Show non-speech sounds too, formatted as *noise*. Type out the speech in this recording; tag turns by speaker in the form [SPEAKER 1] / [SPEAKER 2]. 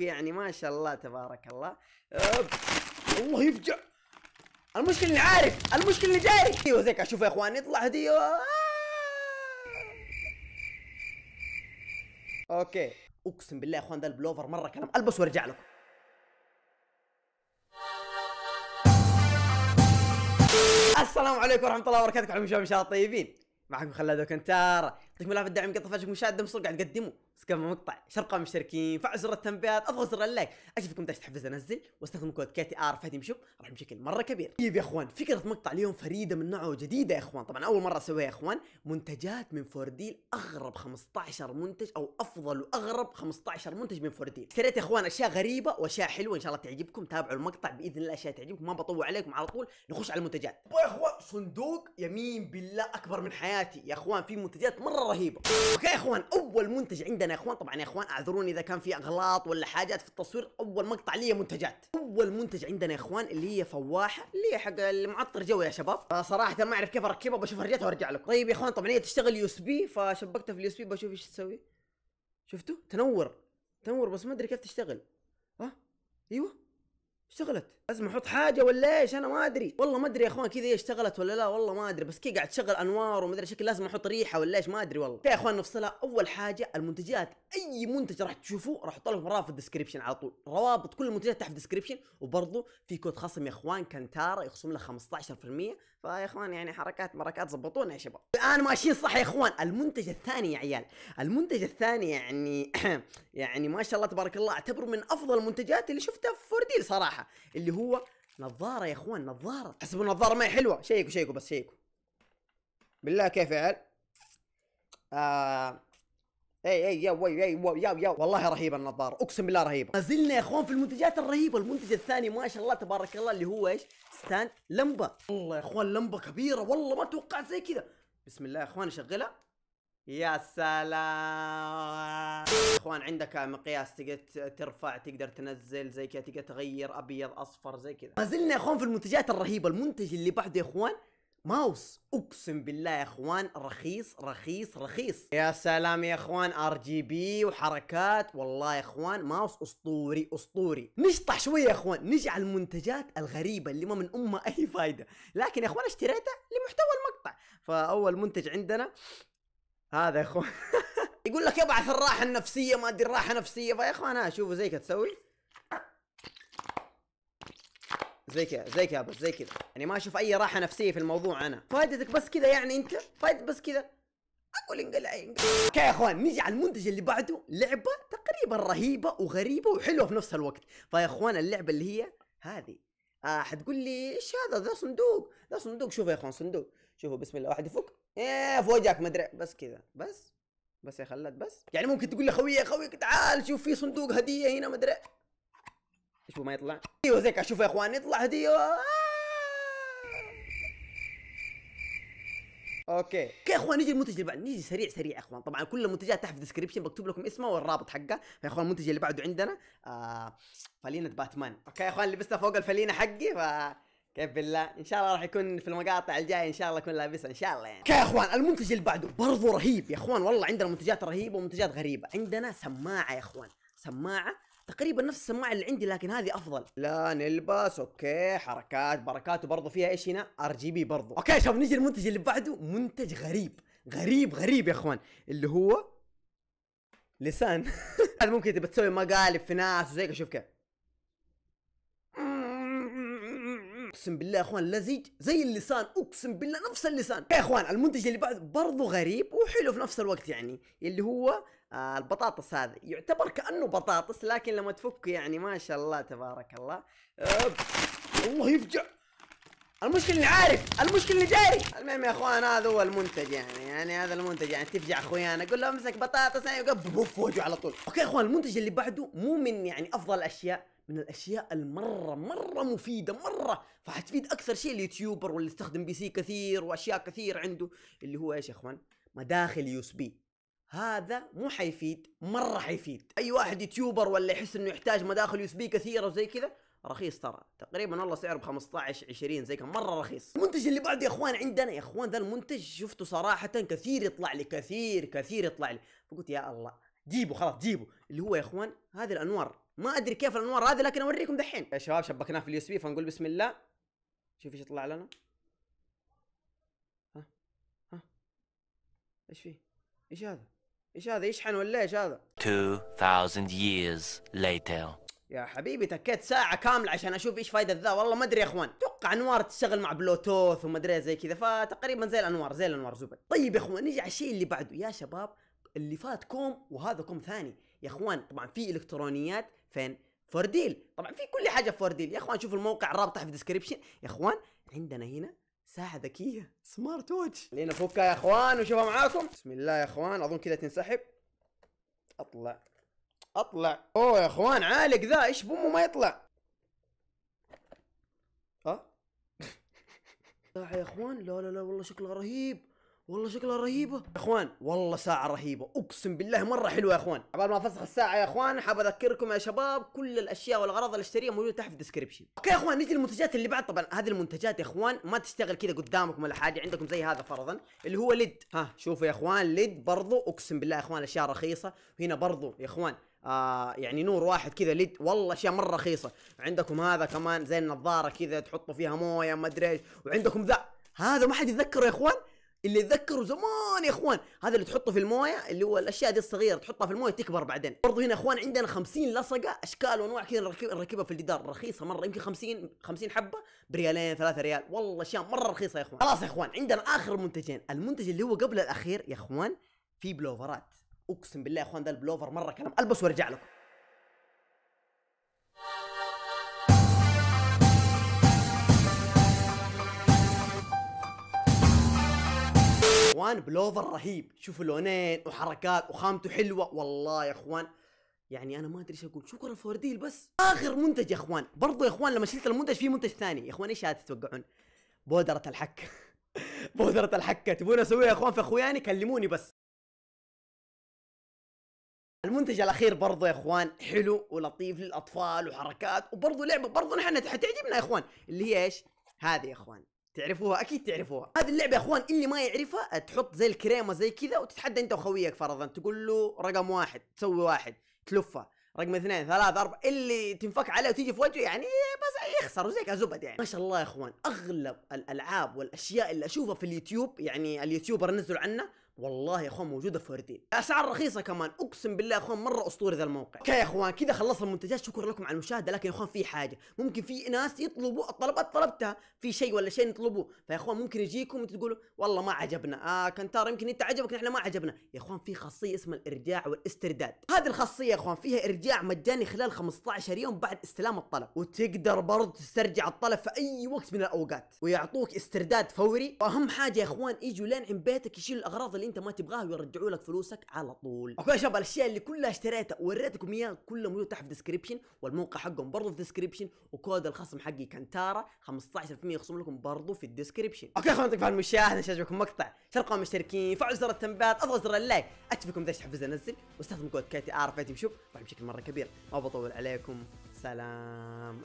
[SPEAKER 1] يعني ما شاء الله تبارك الله أب. الله يفجع المشكله اني عارف المشكله اني جاي ايوه زيك اشوف يا اخوان يطلع هديه اوكي اقسم بالله يا اخوان ده البلوفر مره كلام البس وارجع لكم السلام عليكم ورحمه الله وبركاته كل شباب ان شاء الله طيبين معكم خلاد وكنتار يعطيكم العافيه الدعم قطف وجهكم مشاهد ده قاعد تقدمه سكان مقطع شرقة مشتركين فعل زر التنبيهات اضغط زر اللايك اشوفكم داش تحفز انزل واستخدم كود كي تي ار في هدي راح بشكل مره كبير طيب يا اخوان فكره مقطع اليوم فريده من نوعها وجديده يا اخوان طبعا اول مره اسويها يا اخوان منتجات من فورديل اغرب 15 منتج او افضل واغرب 15 منتج من فورديل اشتريت يا اخوان اشياء غريبه واشياء حلوه ان شاء الله تعجبكم تابعوا المقطع باذن الله اشياء تعجبكم ما بطول عليكم على طول نخش على المنتجات طيب يا اخوان صندوق يمين بالله اكبر من حياتي يا اخوان في منتجات مره رهيبه اوكي يا اخوان اول منتج عندنا يا اخوان طبعا يا اخوان اعذروني اذا كان في اغلاط ولا حاجات في التصوير اول مقطع لي منتجات اول منتج عندنا يا اخوان اللي هي فواحه اللي هي حق المعطر جو يا شباب صراحه ما اعرف كيف اركبها بشوف رجعتها وارجع لكم طيب يا اخوان طبعا هي تشتغل يو اس بي فشبكتها في اليو اس بي بشوف ايش تسوي شفتوا تنور تنور بس ما ادري كيف تشتغل ها ايوه اشتغلت لازم احط حاجه ولا ايش انا ما ادري والله ما ادري يا اخوان كذا هي اشتغلت ولا لا والله ما ادري بس كي قاعد تشغل انوار وما ادري شكل لازم احط ريحه ولا ايش ما ادري والله يا اخوان نفصلها اول حاجه المنتجات اي منتج راح تشوفوه راح احط لكم رابط في الديسكربشن على طول روابط كل المنتجات تحت في الديسكربشن وبرضه في كود خصم يا اخوان كانتارا يخصم له 15% فيا اخوان يعني حركات مركات ظبطونا يا شباب الان ماشيين صح يا اخوان المنتج الثاني يا عيال المنتج الثاني يعني *clears throat* يعني ما شاء الله تبارك الله اعتبره من افضل المنتجات اللي شفتها في فورديل صراحه اللي هو نظاره يا اخوان نظاره حسبوا النظاره ما هي حلوه شيكوا شيكوا بس شيكوا بالله كيف يا عيال آه اي إيه، إيه، اي يو اي يو يو يو والله رهيبه النظاره اقسم بالله رهيبه ما زلنا يا اخوان في المنتجات الرهيبه المنتج الثاني ما شاء الله تبارك الله اللي هو ايش ستاند لمبه والله يا اخوان لمبه كبيره والله ما توقعت زي كذا بسم الله يا اخوان شغلها يا سلام اخوان عندك مقياس تقدر ترفع تقدر تنزل زي كذا تقدر تغير ابيض اصفر زي كذا ما زلنا يا اخوان في المنتجات الرهيبه المنتج اللي بعده يا اخوان ماوس اقسم بالله يا اخوان رخيص رخيص رخيص يا سلام يا اخوان ار جي بي وحركات والله يا اخوان ماوس اسطوري اسطوري نشطح شويه يا اخوان نجي على المنتجات الغريبه اللي ما من امها *laughs* اي فايده لكن يا اخوان اشتريتها لمحتوى المقطع فاول منتج عندنا هذا يا اخوان *laughs* يقول لك يبعث الراحه النفسيه ما ادري الراحه النفسيه فيا اخوان ها شوفوا زي كتسوي زي كذا زي كذا بس زي كذا يعني ما اشوف اي راحه نفسيه في الموضوع انا فائدتك بس كذا يعني انت فائدتك بس كذا اقول انقلع انقلع اوكي يا اخوان نجي على المنتج اللي بعده لعبه تقريبا رهيبه وغريبه وحلوه في نفس الوقت فيا اخوان اللعبه اللي هي هذه آه حتقول لي ايش هذا ذا صندوق ذا صندوق شوفوا يا اخوان صندوق شوفوا بسم الله واحد يفك ايه في وجهك ما ادري بس كذا بس بس يا خلاد بس يعني ممكن تقول لي خويه يا تعال شوف في صندوق هديه هنا ما ادري شوفوا ما يطلع ايوا زيك شوفوا يا اخوان يطلع هديه آه. اوكي اوكي اخوان نجي المنتج اللي بعد نجي سريع سريع اخوان طبعا كل المنتجات تحت في الديسكربشن بكتب لكم اسمه والرابط حقه يا اخوان المنتج اللي بعده عندنا آه فلينه باتمان اوكي يا اخوان لبسنا فوق الفلينه حقي ف كيف بالله ان شاء الله راح يكون في المقاطع الجايه ان شاء الله اكون لابسها ان شاء الله يعني اوكي يا اخوان المنتج اللي بعده برضه رهيب يا اخوان والله عندنا منتجات رهيبه ومنتجات غريبه عندنا سماعه يا اخوان سماعه تقريبا نفس السماعه اللي عندي لكن هذه افضل لا نلبس اوكي حركات بركات وبرضه فيها ايش هنا ار جي بي برضه اوكي شوف نجي المنتج اللي بعده منتج غريب غريب غريب يا اخوان اللي هو لسان *laughs* هذا ممكن تبى تسوي مقالب في ناس وزي شوف كيف اقسم بالله يا اخوان لزج زي اللسان اقسم بالله نفس اللسان يا اخوان المنتج اللي بعد برضه غريب وحلو في نفس الوقت يعني اللي هو آه البطاطس هذا يعتبر كانه بطاطس لكن لما تفك يعني ما شاء الله تبارك الله أب. الله يفجع المشكلة اللي عارف المشكلة اللي جاري المهم يا اخوان هذا هو المنتج يعني يعني هذا المنتج يعني تفجع اخويانا اقول له امسك بطاطس يعني بوف وجهه على طول اوكي يا اخوان المنتج اللي بعده مو من يعني افضل الاشياء من الاشياء المره مره مفيده مره فحتفيد اكثر شيء اليوتيوبر واللي يستخدم بي سي كثير واشياء كثير عنده اللي هو ايش يا اخوان مداخل يو اس بي هذا مو حيفيد مره حيفيد اي واحد يوتيوبر ولا يحس انه يحتاج مداخل يو اس بي كثيره وزي كذا رخيص ترى تقريبا والله سعره ب 15 20 زي كذا مره رخيص المنتج اللي بعده يا اخوان عندنا يا اخوان ذا المنتج شفته صراحه كثير يطلع لي كثير كثير يطلع لي فقلت يا الله جيبه خلاص جيبه اللي هو يا اخوان هذه الانوار ما ادري كيف الانوار هذه لكن اوريكم دحين يا شباب شبكناه في اليو اس بي فنقول بسم الله شوف ايش يطلع لنا ها ها ايش فيه ايش هذا ايش هذا يشحن ولا ايش هذا 2000 years later يا حبيبي تكيت ساعة كاملة عشان اشوف ايش فايدة ذا والله ما ادري يا اخوان، اتوقع انوار تشتغل مع بلوتوث وما ادري زي كذا فتقريبا زي الانوار زي الانوار زبد. طيب يا اخوان نجي على الشيء اللي بعده يا شباب اللي فات كوم وهذا كوم ثاني، يا اخوان طبعا في الكترونيات فين؟ فورديل، طبعا في كل حاجة فورديل، يا اخوان شوفوا الموقع الرابطة في الديسكربشن، يا اخوان عندنا هنا ساعة ذكية سمارت ووتش خلينا نفكها يا اخوان ونشوفها معاكم بسم الله يا اخوان اظن كذا تنسحب اطلع اطلع اوه يا اخوان عالق ذا ايش بامه ما يطلع ها ساعه *laughs* يا اخوان لا لا لا والله شكلها رهيب والله شكلها رهيبه يا اخوان والله ساعه رهيبه اقسم بالله مره حلوه يا اخوان قبل ما افسخ الساعه يا اخوان حاب اذكركم يا شباب كل الاشياء والاغراض اللي اشتريها موجوده تحت في الديسكربشن اوكي يا اخوان نجي للمنتجات اللي بعد طبعا هذه المنتجات يا اخوان ما تشتغل كذا قدامكم ولا حاجه عندكم زي هذا فرضا اللي هو ليد ها شوفوا يا اخوان ليد برضو اقسم بالله يا اخوان اشياء رخيصه وهنا برضو يا اخوان آه يعني نور واحد كذا ليد والله اشياء مره رخيصه عندكم هذا كمان زي النظاره كذا تحطوا فيها مويه ما ادري وعندكم ذا هذا ما حد يتذكره يا اخوان اللي اتذكره زمان يا اخوان هذا اللي تحطه في المويه اللي هو الاشياء دي الصغيره تحطها في المويه تكبر بعدين برضه هنا يا اخوان عندنا 50 لصقه اشكال وانواع كذا نركبها في الجدار رخيصه مره يمكن 50 50 حبه بريالين 3 ريال والله اشياء مره رخيصه يا اخوان خلاص يا اخوان عندنا اخر منتجين المنتج اللي هو قبل الاخير يا اخوان في بلوفرات اقسم بالله يا اخوان ده البلوفر مره كلام البس وارجع لكم اخوان بلوفر رهيب شوفوا لونين وحركات وخامته حلوه والله يا اخوان يعني انا ما ادري ايش اقول شكرا فورديل بس اخر منتج يا اخوان برضو يا اخوان لما شلت المنتج في منتج ثاني يا اخوان ايش هذا تتوقعون بودره الحكه *laughs* بودره الحكه تبون اسويها يا اخوان في اخوياني كلموني بس المنتج الاخير برضو يا اخوان حلو ولطيف للاطفال وحركات وبرضو لعبه برضو نحن حتعجبنا يا اخوان اللي هي ايش هذه يا اخوان تعرفوها اكيد تعرفوها هذه اللعبه يا اخوان اللي ما يعرفها تحط زي الكريمه زي كذا وتتحدى انت وخويك فرضا تقول له رقم واحد تسوي واحد تلفه رقم اثنين ثلاثة أربعة اللي تنفك عليه وتيجي في وجهه يعني بس يخسر وزي كذا زبد يعني ما شاء الله يا اخوان اغلب الالعاب والاشياء اللي اشوفها في اليوتيوب يعني اليوتيوبر نزلوا عنها والله يا اخوان موجوده في وردين اسعار رخيصه كمان اقسم بالله يا اخوان مره اسطوري ذا الموقع اوكي يا اخوان كذا خلصنا المنتجات شكرا لكم على المشاهده لكن يا اخوان في حاجه ممكن في ناس يطلبوا الطلبات طلبتها في شيء ولا شيء نطلبوه فيا اخوان ممكن يجيكم تقولوا والله ما عجبنا اه كنتار يمكن انت عجبك نحن ما عجبنا يا اخوان في خاصيه اسمها الارجاع والاسترداد هذه الخاصيه يا اخوان فيها ارجاع مجاني خلال 15 يوم بعد استلام الطلب وتقدر برضه تسترجع الطلب في اي وقت من الاوقات ويعطوك استرداد فوري واهم حاجه يا اخوان يجوا لين عند بيتك يشيلوا الاغراض اللي انت ما تبغاه ويرجعوا لك فلوسك على طول اوكي يا شباب الاشياء اللي كلها اشتريتها وريتكم اياها كلها موجوده تحت في الديسكربشن والموقع حقهم برضه في الديسكربشن وكود الخصم حقي كانتارا 15% خصم لكم برضه في الديسكربشن اوكي اخوان تكفى المشاهده شجعكم مقطع شرقوا مشتركين فعلوا زر التنبيهات اضغط زر اللايك اتفقكم اذا تحفز انزل واستخدم كود كاتي ار فاتي راح بشكل مره كبير ما بطول عليكم سلام